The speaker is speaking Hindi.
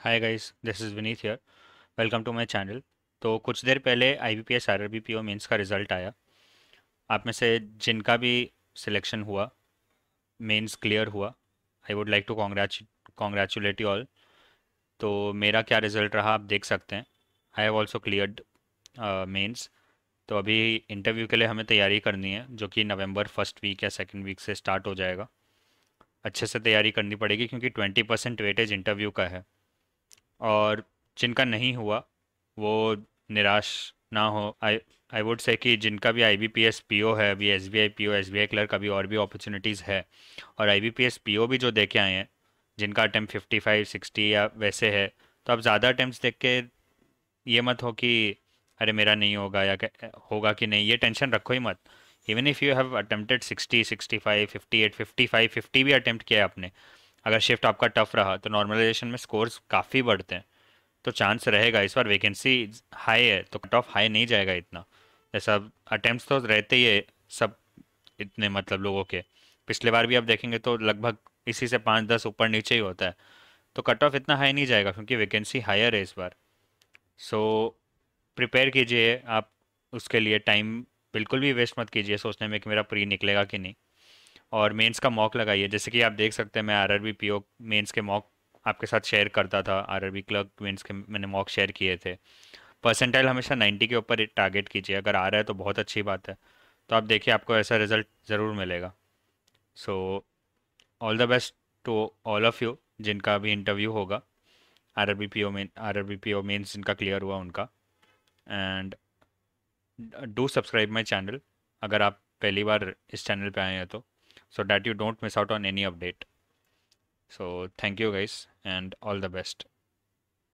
hi guys this is Vineet here welcome to my channel तो कुछ देर पहले I B P S R R B P O mains का रिज़ल्ट आया आप में से जिनका भी सिलेक्शन हुआ मेंस क्लियर हुआ I would like to congrat congratulate you all तो मेरा क्या रिज़ल्ट रहा आप देख सकते हैं I have also cleared mains तो अभी इंटरव्यू के लिए हमें तैयारी करनी है जो कि नवंबर फर्स्ट वीक या सेकंड वीक से स्टार्ट हो जाएगा अच्छे से तैयारी करनी पड़ेगी क्योंकि ट्वेंटी परसेंट वेटेज इंटरव्यू का है और जिनका नहीं हुआ वो निराश ना हो आई आई वुड से कि जिनका भी I B P S P O है अभी S B I P O S B I clerk अभी और भी अपॉर्चुनिटीज़ है और I B P S P O भी जो देखे आए हैं जिनका अटैम्प्ट फिफ्टी फाइव सिक्सटी या वैसे है तो आप ज़्यादा अटैम्प्ट देख के ये मत हो कि अरे मेरा नहीं होगा या होगा कि नहीं ये टेंशन रखो ही मत even if you have attempted sixty sixty five fifty eight fifty five fifty भी अटैम्प्ट किया है आपने अगर शिफ्ट आपका टफ रहा तो नॉर्मलाइजेशन में स्कोर्स काफ़ी बढ़ते हैं तो चांस रहेगा इस बार वैकेंसी हाई है तो कट ऑफ हाई नहीं जाएगा इतना जैसा अटैम्प्ट तो रहते ही है सब इतने मतलब लोगों के पिछले बार भी आप देखेंगे तो लगभग इसी से पाँच दस ऊपर नीचे ही होता है तो कट ऑफ इतना हाई नहीं जाएगा क्योंकि वैकेंसी हायर है इस बार सो प्रिपेयर कीजिए आप उसके लिए टाइम बिल्कुल भी वेस्ट मत कीजिए सोचने में कि मेरा प्री निकलेगा कि नहीं और मेंस का मॉक लगाइए जैसे कि आप देख सकते हैं मैं R R B P O mains के मॉक आपके साथ शेयर करता था R R B clerk mains के मैंने मॉक शेयर किए थे परसेंटाइल हमेशा 90 के ऊपर टारगेट कीजिए अगर आ रहा है तो बहुत अच्छी बात है तो आप देखिए आपको ऐसा रिजल्ट ज़रूर मिलेगा so all the best to all of you जिनका अभी इंटरव्यू होगा R R B P O main R R B P O mains जिनका क्लियर हुआ उनका and do subscribe my channel अगर आप पहली बार इस चैनल पे आए हैं तो so that you don't miss out on any update so thank you guys and all the best